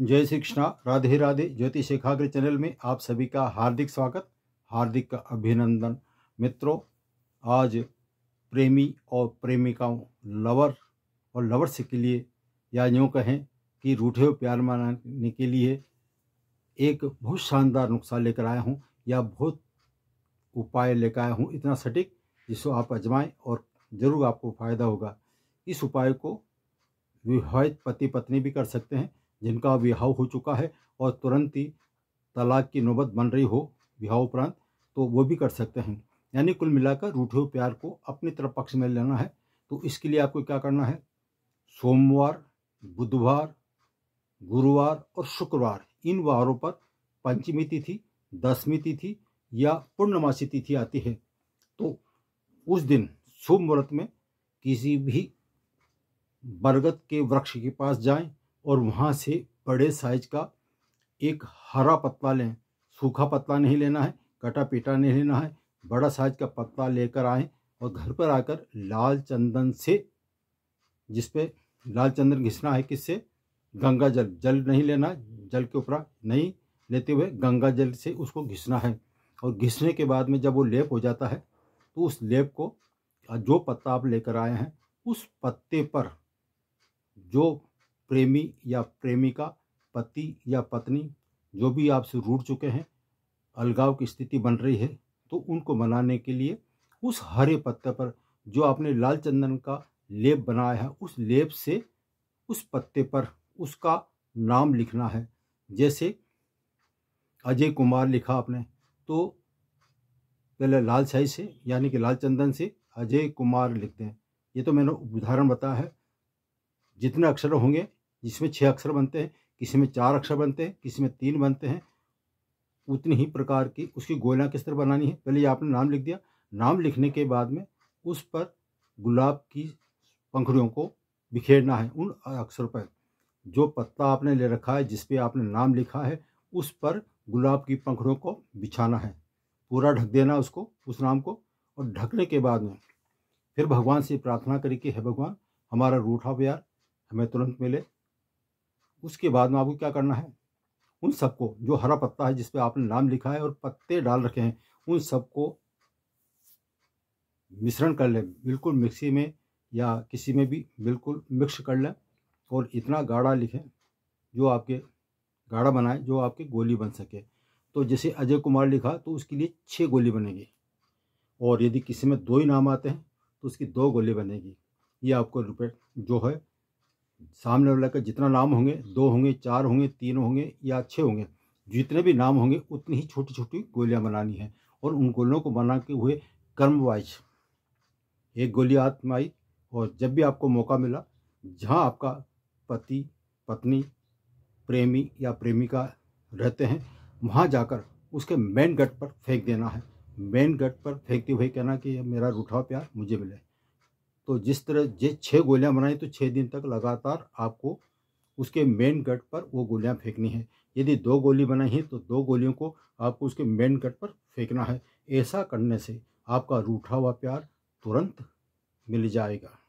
जय श्री कृष्णा राधे राधे ज्योति शेखाग्र चैनल में आप सभी का हार्दिक स्वागत हार्दिक का अभिनंदन मित्रों आज प्रेमी और प्रेमिकाओं लवर और लवर्स के लिए या यूँ कहें कि रूठे हुए प्यार मनाने के लिए एक बहुत शानदार नुस्खा लेकर आया हूँ या बहुत उपाय लेकर आया हूँ इतना सटीक जिसको आप अजमाएं और ज़रूर आपको फ़ायदा होगा इस उपाय को विवाहित पति पत्नी भी कर सकते हैं जिनका विवाह हो चुका है और तुरंत ही तलाक की नौबत बन रही हो विवाह उपरांत तो वो भी कर सकते हैं यानी कुल मिलाकर रूठे हुए प्यार को अपनी तरफ पक्ष में लेना है तो इसके लिए आपको क्या करना है सोमवार बुधवार गुरुवार और शुक्रवार इन वारों पर पंचमी तिथि दसवीं तिथि या पूर्णमासी तिथि आती है तो उस दिन शुभ मुहूर्त में किसी भी बरगद के वृक्ष के पास जाएं और वहाँ से बड़े साइज का एक हरा पत्ता लें सूखा पत्ता नहीं लेना है कटा पीटा नहीं लेना है बड़ा साइज का पत्ता लेकर आए और घर पर आकर लाल चंदन से जिस पे लाल चंदन घिसना है किससे गंगा जल जल नहीं लेना जल के ऊपर नहीं लेते हुए गंगा जल से उसको घिसना है और घिसने के बाद में जब वो लेप हो जाता है तो उस लेप को जो पत्ता आप लेकर आए हैं उस पत्ते पर जो प्रेमी या प्रेमिका पति या पत्नी जो भी आपसे रूठ चुके हैं अलगाव की स्थिति बन रही है तो उनको मनाने के लिए उस हरे पत्ते पर जो आपने लाल चंदन का लेप बनाया है उस लेप से उस पत्ते पर उसका नाम लिखना है जैसे अजय कुमार लिखा आपने तो पहले लाल शाही से यानी कि लाल चंदन से अजय कुमार लिखते हैं ये तो मैंने उदाहरण बताया है जितने अक्षर होंगे जिसमें छः अक्षर बनते हैं किसी में चार अक्षर बनते हैं किसी में तीन बनते हैं उतनी ही प्रकार की उसकी गोलियाँ किस तरह बनानी है पहले आपने नाम लिख दिया नाम लिखने के बाद में उस पर गुलाब की पंखड़ियों को बिखेरना है उन अक्षर पर जो पत्ता आपने ले रखा है जिस पे आपने नाम लिखा है उस पर गुलाब की पंखड़ियों को बिछाना है पूरा ढक देना उसको उस नाम को और ढकने के बाद में फिर भगवान से प्रार्थना करी कि हे भगवान हमारा रूठा प्यार हमें तुरंत मिले उसके बाद में आपको क्या करना है उन सबको जो हरा पत्ता है जिस पर आपने नाम लिखा है और पत्ते डाल रखे हैं उन सबको मिश्रण कर लें बिल्कुल मिक्सी में या किसी में भी बिल्कुल मिक्स कर लें और इतना गाढ़ा लिखें जो आपके गाढ़ा बनाए जो आपकी गोली बन सके तो जैसे अजय कुमार लिखा तो उसके लिए छः गोली बनेगी और यदि किसी में दो ही नाम आते हैं तो उसकी दो गोली बनेगी ये आपको रिपेट जो है सामने वाले का जितना नाम होंगे हम्म। दो होंगे चार होंगे तीन होंगे या छः होंगे जितने भी नाम होंगे उतनी ही छोटी छोटी गोलियाँ बनानी है और उन गोलियों को बना के हुए कर्म वाइज एक गोली हाथ में आई और जब भी आपको मौका मिला जहाँ आपका पति पत्नी प्रेमी या प्रेमिका रहते हैं वहाँ जाकर उसके मेन गट पर फेंक देना है मेन गट पर फेंकते हुए कहना कि मेरा रूठा प्यार मुझे मिले तो जिस तरह जिस छः गोलियां बनाई तो छः दिन तक लगातार आपको उसके मेन गट पर वो गोलियां फेंकनी है यदि दो गोली बनाई है तो दो गोलियों को आपको उसके मेन गट पर फेंकना है ऐसा करने से आपका रूठा हुआ प्यार तुरंत मिल जाएगा